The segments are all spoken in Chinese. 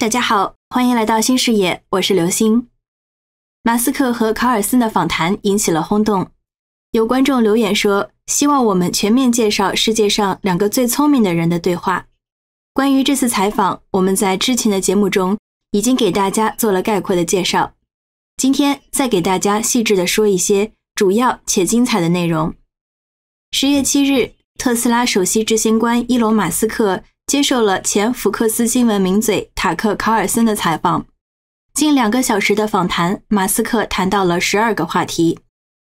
大家好，欢迎来到新视野，我是刘星。马斯克和考尔森的访谈引起了轰动，有观众留言说希望我们全面介绍世界上两个最聪明的人的对话。关于这次采访，我们在之前的节目中已经给大家做了概括的介绍，今天再给大家细致的说一些主要且精彩的内容。十月七日，特斯拉首席执行官伊隆·马斯克。接受了前福克斯新闻名嘴塔克·考尔森的采访，近两个小时的访谈，马斯克谈到了十二个话题，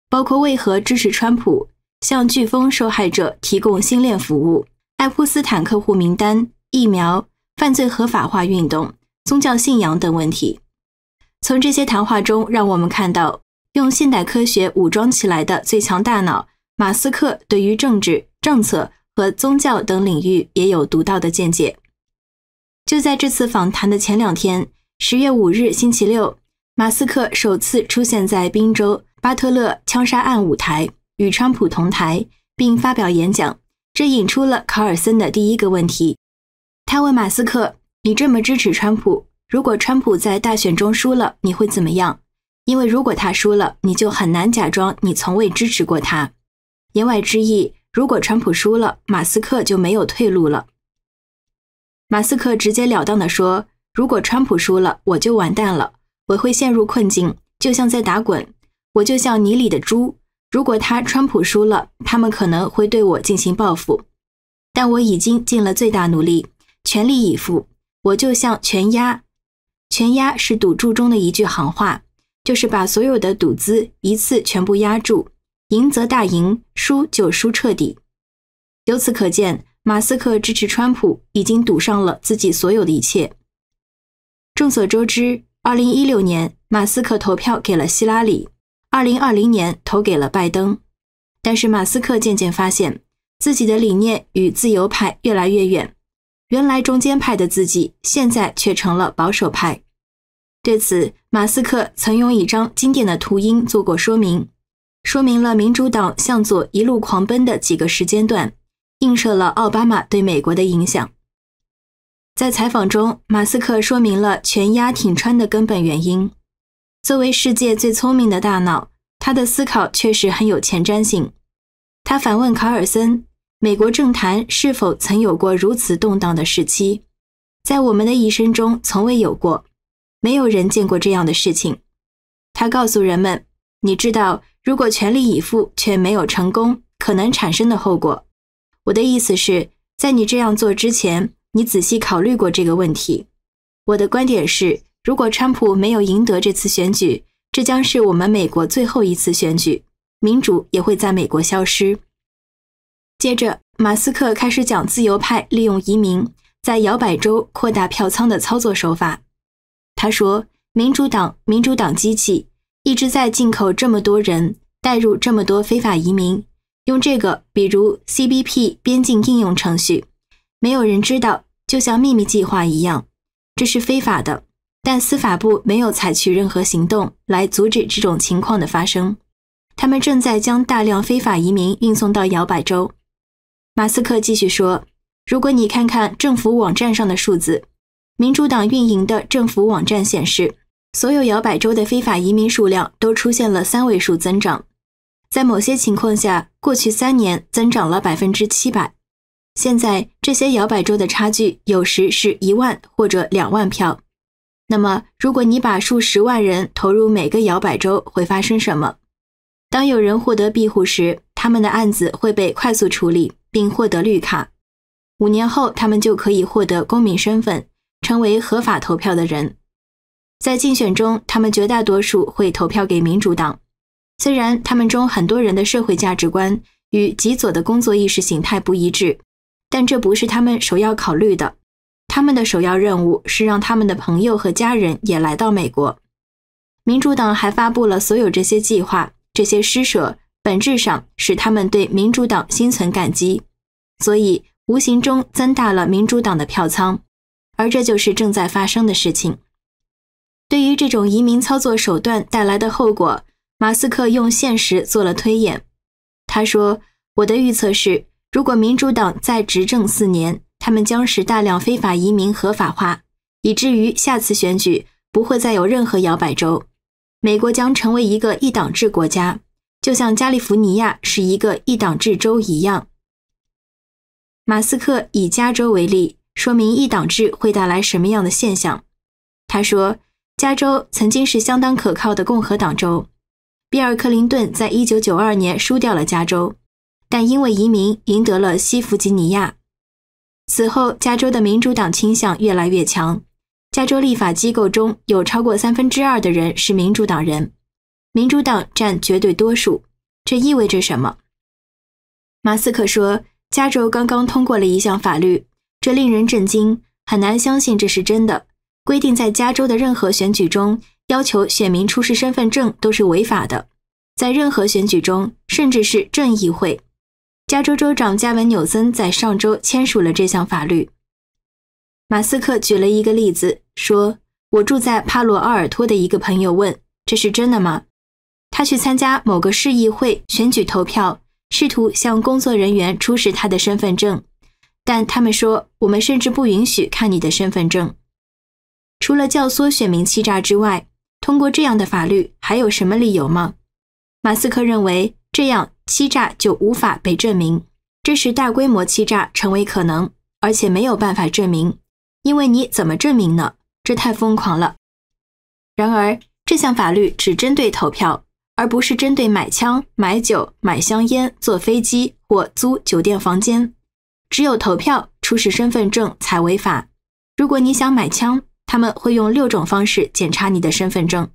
包括为何支持川普、向飓风受害者提供心恋服务、爱泼斯坦客户名单、疫苗、犯罪合法化运动、宗教信仰等问题。从这些谈话中，让我们看到用现代科学武装起来的最强大脑马斯克对于政治政策。和宗教等领域也有独到的见解。就在这次访谈的前两天，十月五日星期六，马斯克首次出现在宾州巴特勒枪杀案舞台，与川普同台并发表演讲。这引出了考尔森的第一个问题：他问马斯克：“你这么支持川普，如果川普在大选中输了，你会怎么样？因为如果他输了，你就很难假装你从未支持过他。”言外之意。如果川普输了，马斯克就没有退路了。马斯克直截了当的说：“如果川普输了，我就完蛋了，我会陷入困境，就像在打滚，我就像泥里的猪。如果他川普输了，他们可能会对我进行报复。但我已经尽了最大努力，全力以赴。我就像全压，全压是赌注中的一句行话，就是把所有的赌资一次全部压住。”赢则大赢，输就输彻底。由此可见，马斯克支持川普已经赌上了自己所有的一切。众所周知，二零一六年马斯克投票给了希拉里，二零二零年投给了拜登。但是马斯克渐渐发现，自己的理念与自由派越来越远。原来中间派的自己，现在却成了保守派。对此，马斯克曾用一张经典的图音做过说明。说明了民主党向左一路狂奔的几个时间段，映射了奥巴马对美国的影响。在采访中，马斯克说明了全压挺川的根本原因。作为世界最聪明的大脑，他的思考确实很有前瞻性。他反问卡尔森：“美国政坛是否曾有过如此动荡的时期？在我们的一生中，从未有过，没有人见过这样的事情。”他告诉人们：“你知道。”如果全力以赴却没有成功，可能产生的后果。我的意思是，在你这样做之前，你仔细考虑过这个问题。我的观点是，如果川普没有赢得这次选举，这将是我们美国最后一次选举，民主也会在美国消失。接着，马斯克开始讲自由派利用移民在摇摆州扩大票仓的操作手法。他说：“民主党，民主党机器。”一直在进口这么多人，带入这么多非法移民，用这个，比如 CBP 边境应用程序，没有人知道，就像秘密计划一样，这是非法的。但司法部没有采取任何行动来阻止这种情况的发生。他们正在将大量非法移民运送到摇摆州。马斯克继续说：“如果你看看政府网站上的数字，民主党运营的政府网站显示。”所有摇摆州的非法移民数量都出现了三位数增长，在某些情况下，过去三年增长了百分之七百。现在，这些摇摆州的差距有时是一万或者两万票。那么，如果你把数十万人投入每个摇摆州，会发生什么？当有人获得庇护时，他们的案子会被快速处理，并获得绿卡。五年后，他们就可以获得公民身份，成为合法投票的人。在竞选中，他们绝大多数会投票给民主党。虽然他们中很多人的社会价值观与极左的工作意识形态不一致，但这不是他们首要考虑的。他们的首要任务是让他们的朋友和家人也来到美国。民主党还发布了所有这些计划，这些施舍本质上使他们对民主党心存感激，所以无形中增大了民主党的票仓。而这就是正在发生的事情。对于这种移民操作手段带来的后果，马斯克用现实做了推演。他说：“我的预测是，如果民主党再执政四年，他们将使大量非法移民合法化，以至于下次选举不会再有任何摇摆州，美国将成为一个一党制国家，就像加利福尼亚是一个一党制州一样。”马斯克以加州为例，说明一党制会带来什么样的现象。他说。加州曾经是相当可靠的共和党州，比尔·克林顿在1992年输掉了加州，但因为移民赢得了西弗吉尼亚。此后，加州的民主党倾向越来越强，加州立法机构中有超过三分之二的人是民主党人，民主党占绝对多数。这意味着什么？马斯克说，加州刚刚通过了一项法律，这令人震惊，很难相信这是真的。规定在加州的任何选举中要求选民出示身份证都是违法的，在任何选举中，甚至是镇议会。加州州长加文纽森在上周签署了这项法律。马斯克举了一个例子，说：“我住在帕罗奥尔托的一个朋友问，这是真的吗？他去参加某个市议会选举投票，试图向工作人员出示他的身份证，但他们说，我们甚至不允许看你的身份证。”除了教唆选民欺诈之外，通过这样的法律还有什么理由吗？马斯克认为，这样欺诈就无法被证明，这是大规模欺诈成为可能，而且没有办法证明，因为你怎么证明呢？这太疯狂了。然而，这项法律只针对投票，而不是针对买枪、买酒、买香烟、坐飞机或租酒店房间。只有投票出示身份证才违法。如果你想买枪，他们会用六种方式检查你的身份证，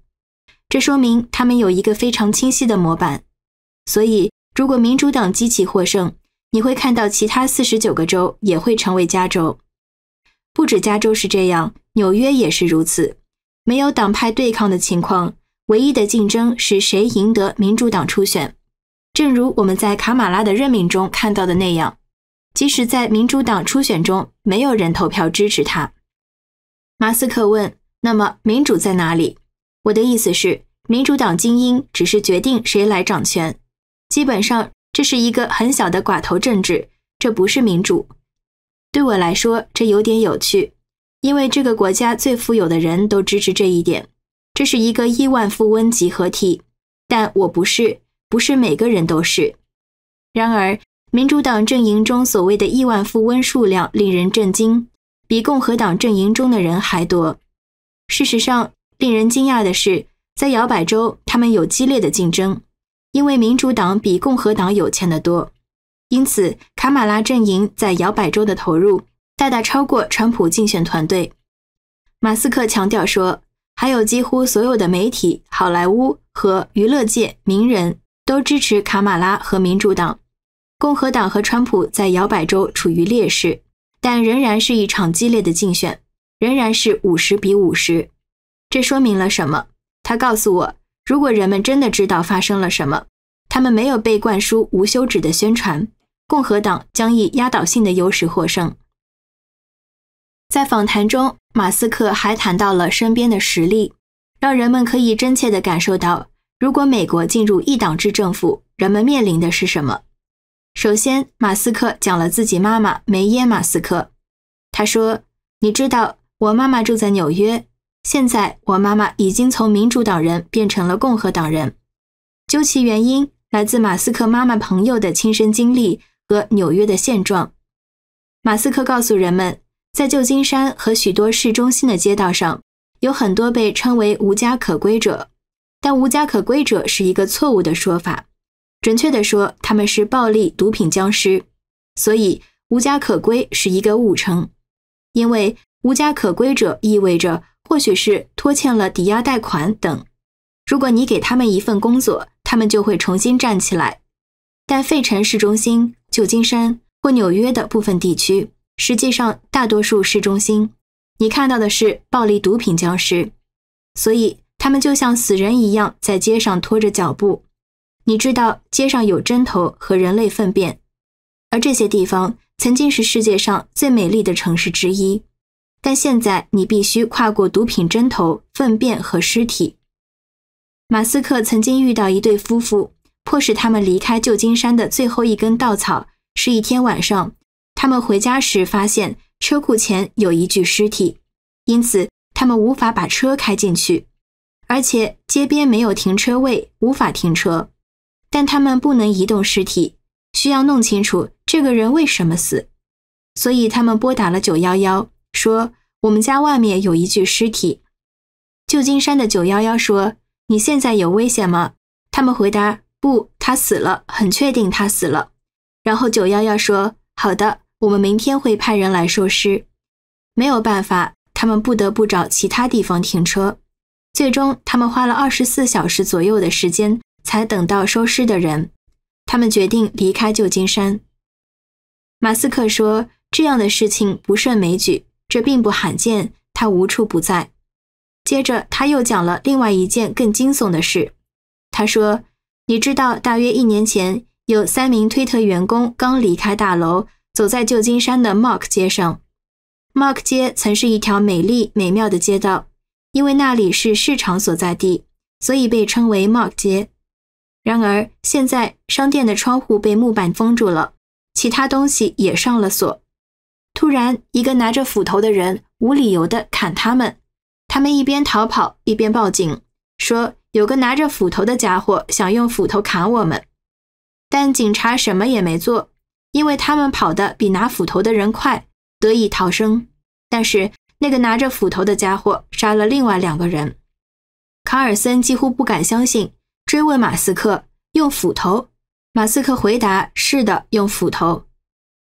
这说明他们有一个非常清晰的模板。所以，如果民主党机器获胜，你会看到其他四十九个州也会成为加州。不止加州是这样，纽约也是如此。没有党派对抗的情况，唯一的竞争是谁赢得民主党初选。正如我们在卡马拉的任命中看到的那样，即使在民主党初选中，没有人投票支持他。马斯克问：“那么民主在哪里？”我的意思是，民主党精英只是决定谁来掌权，基本上这是一个很小的寡头政治，这不是民主。对我来说，这有点有趣，因为这个国家最富有的人都支持这一点，这是一个亿万富翁集合体，但我不是，不是每个人都是。然而，民主党阵营中所谓的亿万富翁数量令人震惊。比共和党阵营中的人还多。事实上，令人惊讶的是，在摇摆州，他们有激烈的竞争，因为民主党比共和党有钱得多。因此，卡马拉阵营在摇摆州的投入大大超过川普竞选团队。马斯克强调说，还有几乎所有的媒体、好莱坞和娱乐界名人都支持卡马拉和民主党。共和党和川普在摇摆州处于劣势。但仍然是一场激烈的竞选，仍然是五十比五十。这说明了什么？他告诉我，如果人们真的知道发生了什么，他们没有被灌输无休止的宣传，共和党将以压倒性的优势获胜。在访谈中，马斯克还谈到了身边的实例，让人们可以真切地感受到，如果美国进入一党制政府，人们面临的是什么。首先，马斯克讲了自己妈妈梅耶·马斯克。他说：“你知道，我妈妈住在纽约。现在，我妈妈已经从民主党人变成了共和党人。究其原因，来自马斯克妈妈朋友的亲身经历和纽约的现状。”马斯克告诉人们，在旧金山和许多市中心的街道上，有很多被称为无家可归者，但“无家可归者”是一个错误的说法。准确地说，他们是暴力毒品僵尸，所以无家可归是一个误称，因为无家可归者意味着或许是拖欠了抵押贷款等。如果你给他们一份工作，他们就会重新站起来。但费城市中心、旧金山或纽约的部分地区，实际上大多数市中心，你看到的是暴力毒品僵尸，所以他们就像死人一样在街上拖着脚步。你知道街上有针头和人类粪便，而这些地方曾经是世界上最美丽的城市之一。但现在你必须跨过毒品针头、粪便和尸体。马斯克曾经遇到一对夫妇，迫使他们离开旧金山的最后一根稻草，是一天晚上，他们回家时发现车库前有一具尸体，因此他们无法把车开进去，而且街边没有停车位，无法停车。但他们不能移动尸体，需要弄清楚这个人为什么死。所以他们拨打了九幺幺，说我们家外面有一具尸体。旧金山的九幺幺说：“你现在有危险吗？”他们回答：“不，他死了，很确定他死了。”然后九幺幺说：“好的，我们明天会派人来收尸。”没有办法，他们不得不找其他地方停车。最终，他们花了二十四小时左右的时间。才等到收尸的人，他们决定离开旧金山。马斯克说：“这样的事情不胜枚举，这并不罕见，它无处不在。”接着他又讲了另外一件更惊悚的事。他说：“你知道，大约一年前，有三名推特员工刚离开大楼，走在旧金山的 Mark 街上。Mark 街曾是一条美丽美妙的街道，因为那里是市场所在地，所以被称为 Mark 街。”然而，现在商店的窗户被木板封住了，其他东西也上了锁。突然，一个拿着斧头的人无理由地砍他们。他们一边逃跑一边报警，说有个拿着斧头的家伙想用斧头砍我们。但警察什么也没做，因为他们跑得比拿斧头的人快，得以逃生。但是那个拿着斧头的家伙杀了另外两个人。卡尔森几乎不敢相信。追问马斯克用斧头，马斯克回答是的，用斧头。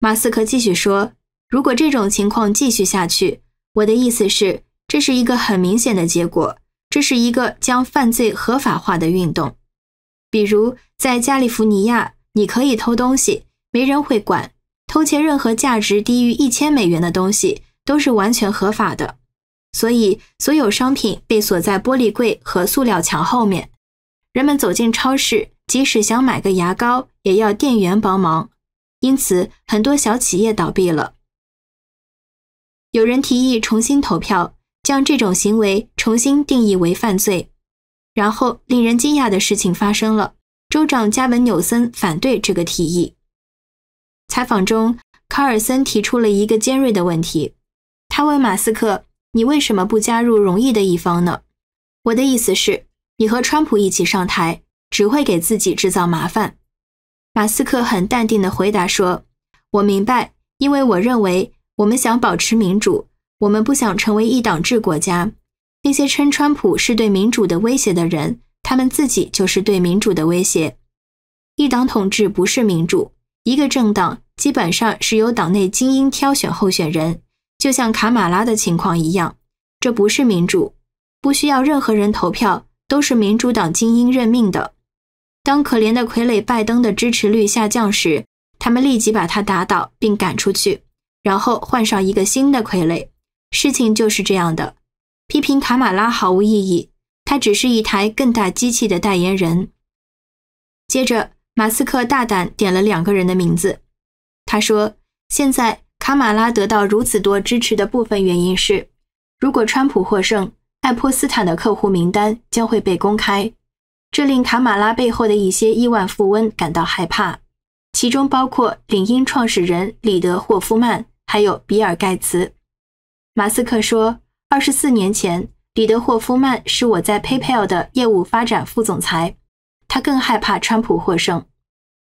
马斯克继续说：“如果这种情况继续下去，我的意思是，这是一个很明显的结果，这是一个将犯罪合法化的运动。比如在加利福尼亚，你可以偷东西，没人会管，偷窃任何价值低于一千美元的东西都是完全合法的。所以，所有商品被锁在玻璃柜和塑料墙后面。”人们走进超市，即使想买个牙膏，也要店员帮忙。因此，很多小企业倒闭了。有人提议重新投票，将这种行为重新定义为犯罪。然后，令人惊讶的事情发生了：州长加文纽森反对这个提议。采访中，卡尔森提出了一个尖锐的问题，他问马斯克：“你为什么不加入容易的一方呢？”我的意思是。你和川普一起上台只会给自己制造麻烦。马斯克很淡定地回答说：“我明白，因为我认为我们想保持民主，我们不想成为一党制国家。那些称川普是对民主的威胁的人，他们自己就是对民主的威胁。一党统治不是民主，一个政党基本上是由党内精英挑选候选人，就像卡马拉的情况一样，这不是民主，不需要任何人投票。”都是民主党精英任命的。当可怜的傀儡拜登的支持率下降时，他们立即把他打倒并赶出去，然后换上一个新的傀儡。事情就是这样的。批评卡马拉毫无意义，他只是一台更大机器的代言人。接着，马斯克大胆点了两个人的名字。他说：“现在卡马拉得到如此多支持的部分原因是，如果川普获胜。”爱泼斯坦的客户名单将会被公开，这令卡马拉背后的一些亿万富翁感到害怕，其中包括领英创始人里德霍夫曼，还有比尔盖茨。马斯克说：“二十四年前，里德霍夫曼是我在 PayPal 的业务发展副总裁。他更害怕川普获胜，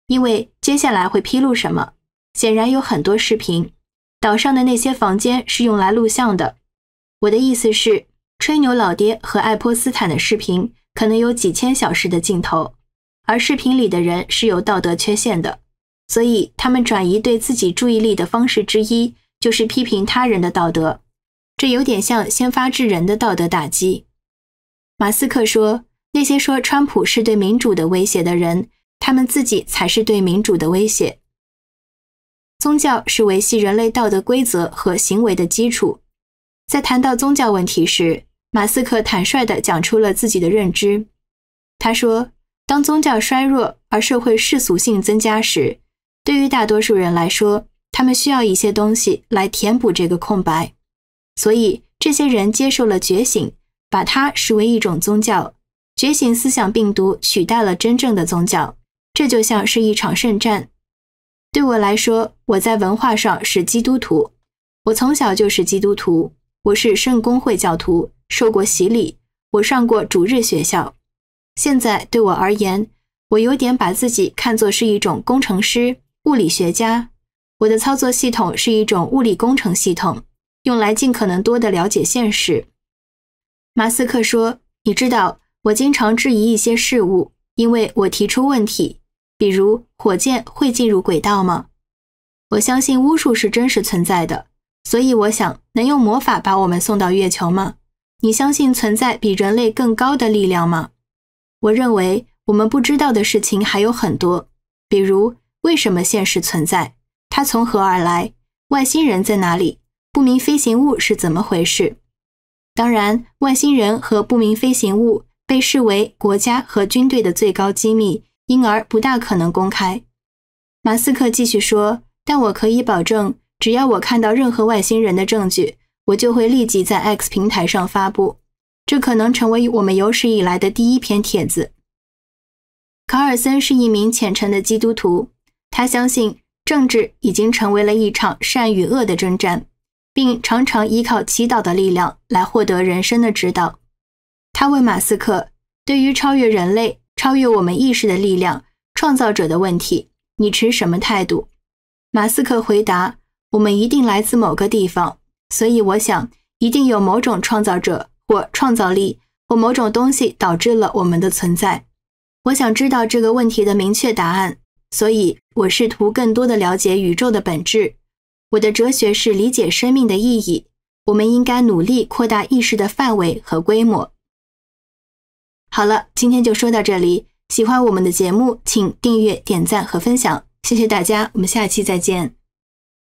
因为接下来会披露什么。显然有很多视频，岛上的那些房间是用来录像的。我的意思是。”吹牛老爹和爱泼斯坦的视频可能有几千小时的镜头，而视频里的人是有道德缺陷的，所以他们转移对自己注意力的方式之一就是批评他人的道德，这有点像先发制人的道德打击。马斯克说：“那些说川普是对民主的威胁的人，他们自己才是对民主的威胁。”宗教是维系人类道德规则和行为的基础，在谈到宗教问题时。马斯克坦率地讲出了自己的认知。他说：“当宗教衰弱而社会世俗性增加时，对于大多数人来说，他们需要一些东西来填补这个空白。所以，这些人接受了觉醒，把它视为一种宗教。觉醒思想病毒取代了真正的宗教，这就像是一场圣战。对我来说，我在文化上是基督徒，我从小就是基督徒，我是圣公会教徒。”受过洗礼，我上过主日学校。现在对我而言，我有点把自己看作是一种工程师、物理学家。我的操作系统是一种物理工程系统，用来尽可能多的了解现实。马斯克说：“你知道，我经常质疑一些事物，因为我提出问题，比如火箭会进入轨道吗？我相信巫术是真实存在的，所以我想，能用魔法把我们送到月球吗？”你相信存在比人类更高的力量吗？我认为我们不知道的事情还有很多，比如为什么现实存在，它从何而来，外星人在哪里，不明飞行物是怎么回事。当然，外星人和不明飞行物被视为国家和军队的最高机密，因而不大可能公开。马斯克继续说：“但我可以保证，只要我看到任何外星人的证据。”我就会立即在 X 平台上发布，这可能成为我们有史以来的第一篇帖子。卡尔森是一名虔诚的基督徒，他相信政治已经成为了一场善与恶的征战，并常常依靠祈祷的力量来获得人生的指导。他问马斯克：“对于超越人类、超越我们意识的力量创造者的问题，你持什么态度？”马斯克回答：“我们一定来自某个地方。”所以我想，一定有某种创造者或创造力或某种东西导致了我们的存在。我想知道这个问题的明确答案，所以我试图更多的了解宇宙的本质。我的哲学是理解生命的意义。我们应该努力扩大意识的范围和规模。好了，今天就说到这里。喜欢我们的节目，请订阅、点赞和分享。谢谢大家，我们下期再见。